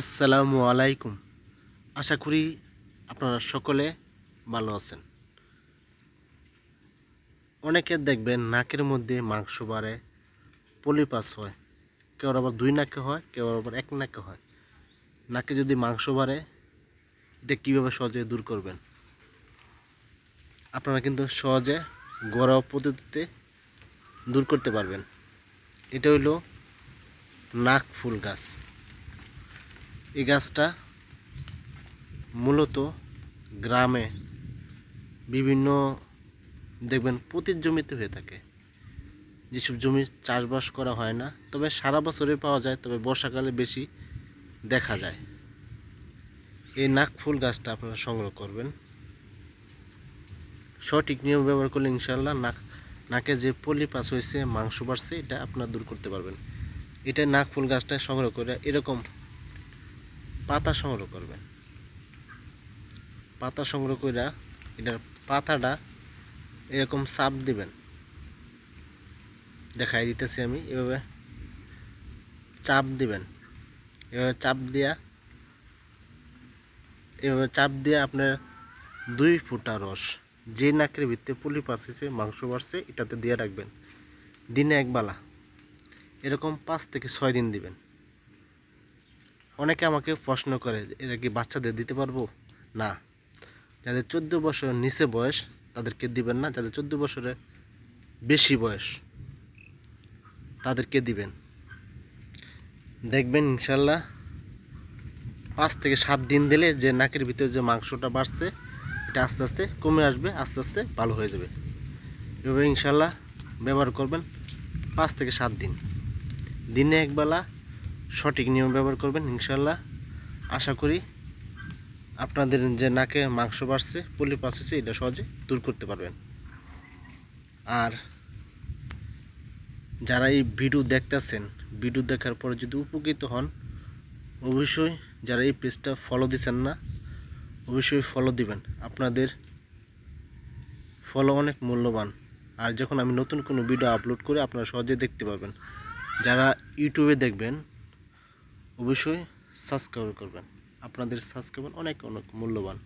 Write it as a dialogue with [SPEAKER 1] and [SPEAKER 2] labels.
[SPEAKER 1] আসসালামু আলাইকুম আশা করি আপনারা সকলে ভালো আছেন অনেকে দেখবেন নাকের মধ্যে মাংস বাড়ে পলিপাস হয় কেউ আবার দুই নাকে হয় কেউ আবার এক নাকে হয় নাকে যদি মাংস বাড়ে এটা কীভাবে সহজে দূর করবেন আপনারা কিন্তু সহজে গড়া পদ্ধতিতে দূর করতে পারবেন এটা হইল নাক ফুল গাছ এই গাছটা মূলত গ্রামে বিভিন্ন দেখবেন পতির জমিতে হয়ে থাকে যেসব জমি চাষবাস করা হয় না তবে সারা বছরে পাওয়া যায় তবে বর্ষাকালে বেশি দেখা যায় এই নাকফুল গাছটা আপনারা সংগ্রহ করবেন সঠিক নিয়ম ব্যবহার করলে ইনশাল্লাহ নাক নাকে যে পলিপাস হয়েছে মাংস বাড়ছে এটা আপনার দূর করতে পারবেন এটা নাকফুল গাছটা সংগ্রহ করে এরকম পাতা সংগ্রহ করবেন পাতা সংগ্রহ করা এটার পাতাটা এরকম চাপ দিবেন দেখাই দিতেছি আমি এভাবে চাপ দিবেন এভাবে চাপ দিয়া এভাবে চাপ দিয়ে আপনার দুই ফুটা রস যে নাকের ভিত্তে পুলি পাশেছে মাংস বাড়ছে এটাতে দিয়ে রাখবেন দিনে একবেলা এরকম পাঁচ থেকে ছয় দিন দিবেন অনেকে আমাকে প্রশ্ন করে এটা কি বাচ্চাদের দিতে পারবো না যাদের চোদ্দ বছরের নিচে বয়স তাদেরকে দিবেন না যাদের চোদ্দ বছরে বেশি বয়স তাদেরকে দিবেন দেখবেন ইনশাল্লাহ পাঁচ থেকে সাত দিন দিলে যে নাকের ভিতরে যে মাংসটা বাড়ছে এটা আস্তে আস্তে কমে আসবে আস্তে আস্তে ভালো হয়ে যাবে এভাবে ইনশাল্লাহ ব্যবহার করবেন পাঁচ থেকে সাত দিন দিনে একবেলা সঠিক নিয়ম ব্যবহার করবেন ইনশাল্লাহ আশা করি আপনাদের যে নাকে মাংস বাড়ছে পলি পাচ্ছে এটা সহজে দূর করতে পারবেন আর যারা এই ভিডিও দেখতেছেন ভিডিও দেখার পরে যদি উপকৃত হন অবশ্যই যারা এই পেজটা ফলো দিচ্ছেন না অবশ্যই ফলো দিবেন আপনাদের ফলো অনেক মূল্যবান আর যখন আমি নতুন কোনো ভিডিও আপলোড করে আপনারা সহজে দেখতে পাবেন যারা ইউটিউবে দেখবেন অবশ্যই সাবস্ক্রাইব করবেন আপনাদের সাবস্ক্রাইব অনেক অনেক মূল্যবান